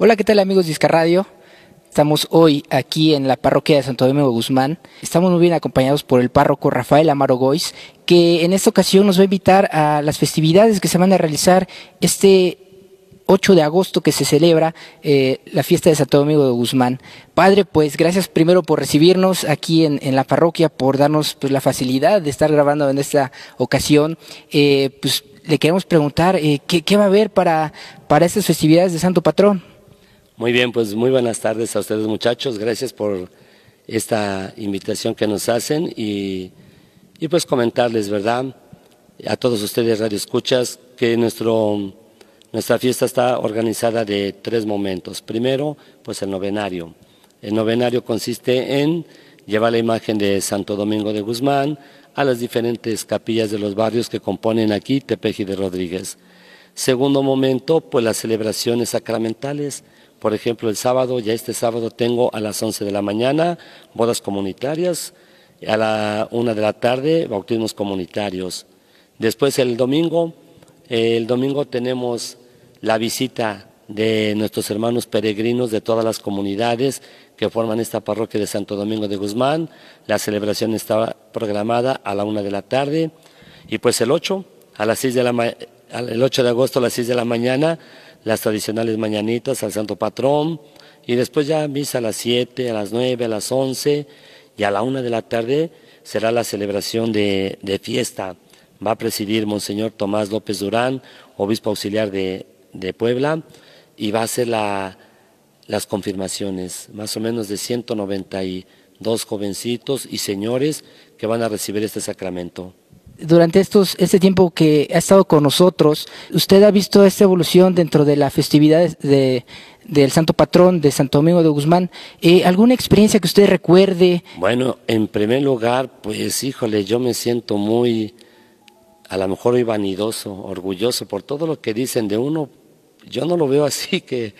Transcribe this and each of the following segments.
Hola, ¿qué tal amigos de Radio? Estamos hoy aquí en la parroquia de Santo Domingo de Guzmán. Estamos muy bien acompañados por el párroco Rafael Amaro Gois, que en esta ocasión nos va a invitar a las festividades que se van a realizar este 8 de agosto que se celebra eh, la fiesta de Santo Domingo de Guzmán. Padre, pues gracias primero por recibirnos aquí en, la parroquia, por darnos pues, la facilidad de estar grabando en esta ocasión. Eh, pues le queremos preguntar eh, ¿qué, ¿qué, va a haber para, para estas festividades de Santo Patrón. Muy bien, pues muy buenas tardes a ustedes muchachos. Gracias por esta invitación que nos hacen y, pues comentarles, ¿verdad? A todos ustedes, Radio Escuchas, que nuestro, nuestra fiesta está organizada de tres momentos. Primero, pues el novenario. El novenario consiste en llevar la imagen de Santo Domingo de Guzmán a las diferentes capillas de los barrios que componen aquí Tepeji de Rodríguez. Segundo momento, pues las celebraciones sacramentales, por ejemplo, el sábado, ya este sábado tengo a las 11 de la mañana bodas comunitarias, a la 1 de la tarde bautismos comunitarios. Después el domingo, el domingo tenemos la visita de nuestros hermanos peregrinos de todas las comunidades que forman esta parroquia de Santo Domingo de Guzmán. La celebración está programada a la 1 de la tarde y pues el 8, a las 6 de la el 8 de agosto a las 6 de la mañana las tradicionales mañanitas al Santo Patrón y después ya misa a las 7, a las 9, a las 11 y a la 1 de la tarde será la celebración de, fiesta. Va a presidir Monseñor Tomás López Durán, obispo auxiliar de, de Puebla, y va a hacer la, las confirmaciones, más o menos de 192 jovencitos y señores que van a recibir este sacramento durante estos, este tiempo que ha estado con nosotros, usted ha visto esta evolución dentro de la festividad de, del Santo Patrón de Santo Domingo de Guzmán. Eh, ¿Alguna experiencia que usted recuerde? Bueno, en primer lugar, pues híjole, yo me siento muy, a lo mejor vanidoso, orgulloso por todo lo que dicen de uno. Yo no lo veo así que,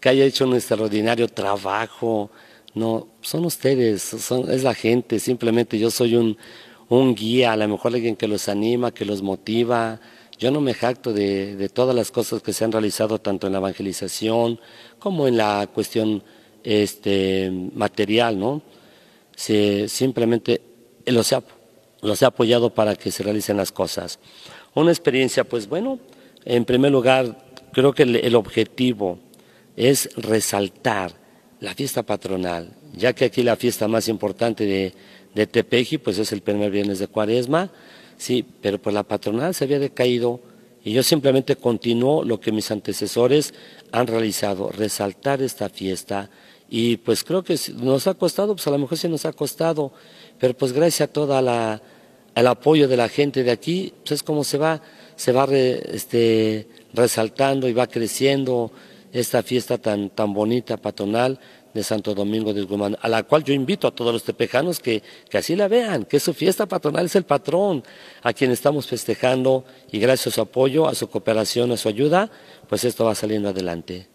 que haya hecho un extraordinario trabajo. No, son ustedes, es la gente, simplemente yo soy un, un guía, a lo mejor alguien que los anima, que los motiva. Yo no me jacto de, todas las cosas que se han realizado tanto en la evangelización como en la cuestión este, material, ¿no? Se, simplemente eh, los he, apoyado para que se realicen las cosas. Una experiencia, pues bueno, en primer lugar, creo que el objetivo es resaltar la fiesta patronal, ya que aquí la fiesta más importante de, de Tepeji, pues es el primer viernes de cuaresma, sí, pero pues la patronal se había decaído y yo simplemente continúo lo que mis antecesores han realizado, resaltar esta fiesta y pues creo que nos ha costado, pues a lo mejor sí nos ha costado, pero pues gracias a toda la el apoyo de la gente de aquí, pues es como se va, se va este, resaltando y va creciendo esta fiesta tan, tan bonita, patronal, de Santo Domingo de Guzmán, a la cual yo invito a todos los tepejanos que, que así la vean, que su fiesta patronal es el patrón a quien estamos festejando y gracias a su apoyo, a su cooperación, a su ayuda, pues esto va saliendo adelante.